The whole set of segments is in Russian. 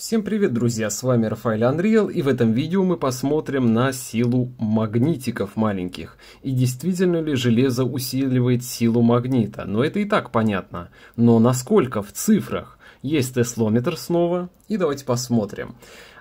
Всем привет, друзья! С вами Рафаэль Анриел, и в этом видео мы посмотрим на силу магнитиков маленьких. И действительно ли железо усиливает силу магнита? Но это и так понятно. Но насколько в цифрах? Есть теслометр снова, и давайте посмотрим.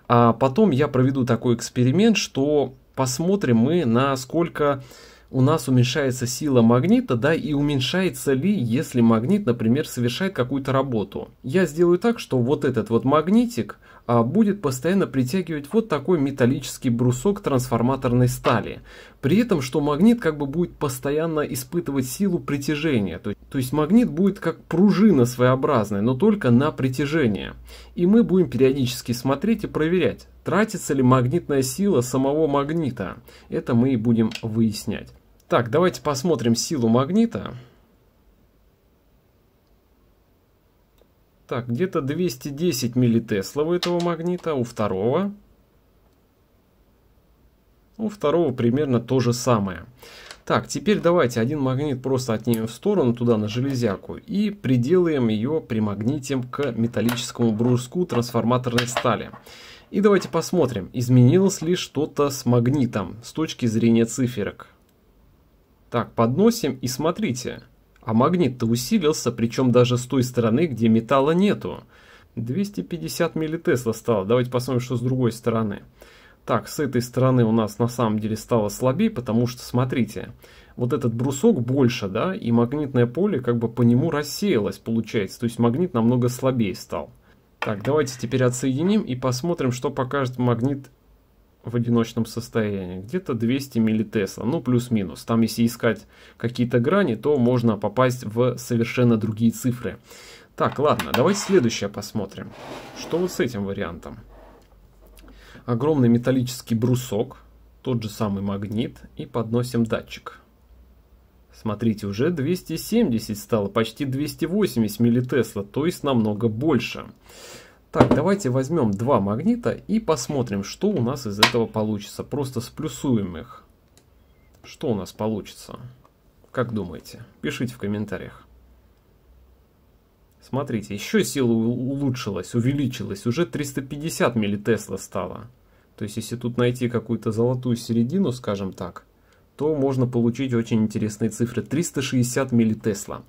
А потом я проведу такой эксперимент, что посмотрим мы, насколько у нас уменьшается сила магнита, да, и уменьшается ли, если магнит, например, совершает какую-то работу. Я сделаю так, что вот этот вот магнитик а, будет постоянно притягивать вот такой металлический брусок трансформаторной стали. При этом, что магнит как бы будет постоянно испытывать силу притяжения. То, то есть магнит будет как пружина своеобразная, но только на притяжение. И мы будем периодически смотреть и проверять, тратится ли магнитная сила самого магнита. Это мы и будем выяснять. Так, давайте посмотрим силу магнита. Так, где-то 210 миллитесла у этого магнита, у второго. У второго примерно то же самое. Так, теперь давайте один магнит просто отнимем в сторону, туда на железяку, и приделаем ее, примагнитим к металлическому бруску трансформаторной стали. И давайте посмотрим, изменилось ли что-то с магнитом с точки зрения циферок. Так, подносим и смотрите. А магнит-то усилился, причем даже с той стороны, где металла нету. 250 миллитесла стало. Давайте посмотрим, что с другой стороны. Так, с этой стороны у нас на самом деле стало слабее, потому что, смотрите, вот этот брусок больше, да, и магнитное поле как бы по нему рассеялось, получается. То есть магнит намного слабее стал. Так, давайте теперь отсоединим и посмотрим, что покажет магнит в одиночном состоянии, где-то 200 миллитесла, ну плюс-минус. Там если искать какие-то грани, то можно попасть в совершенно другие цифры. Так, ладно, давайте следующее посмотрим. Что вот с этим вариантом? Огромный металлический брусок, тот же самый магнит и подносим датчик. Смотрите, уже 270 стало, почти 280 миллитесла, то есть намного больше. Больше. Так, давайте возьмем два магнита и посмотрим, что у нас из этого получится. Просто сплюсуем их. Что у нас получится? Как думаете? Пишите в комментариях. Смотрите, еще сила улучшилась, увеличилась. Уже 350 миллитесла стало. То есть, если тут найти какую-то золотую середину, скажем так, то можно получить очень интересные цифры. 360 миллитесла.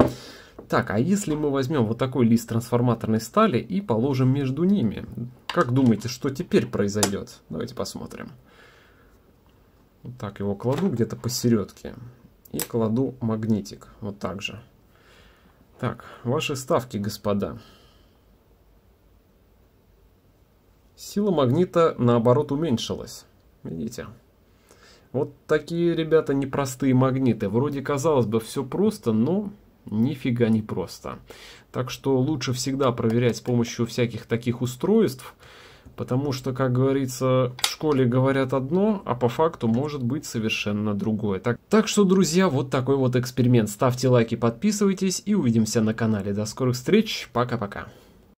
Так, а если мы возьмем вот такой лист трансформаторной стали и положим между ними, как думаете, что теперь произойдет? Давайте посмотрим. Вот так, его кладу где-то посередке и кладу магнитик, вот так же. Так, ваши ставки, господа. Сила магнита, наоборот, уменьшилась. Видите? Вот такие, ребята, непростые магниты. Вроде, казалось бы, все просто, но Нифига не просто. Так что лучше всегда проверять с помощью всяких таких устройств, потому что, как говорится, в школе говорят одно, а по факту может быть совершенно другое. Так, так что, друзья, вот такой вот эксперимент. Ставьте лайки, подписывайтесь и увидимся на канале. До скорых встреч, пока-пока.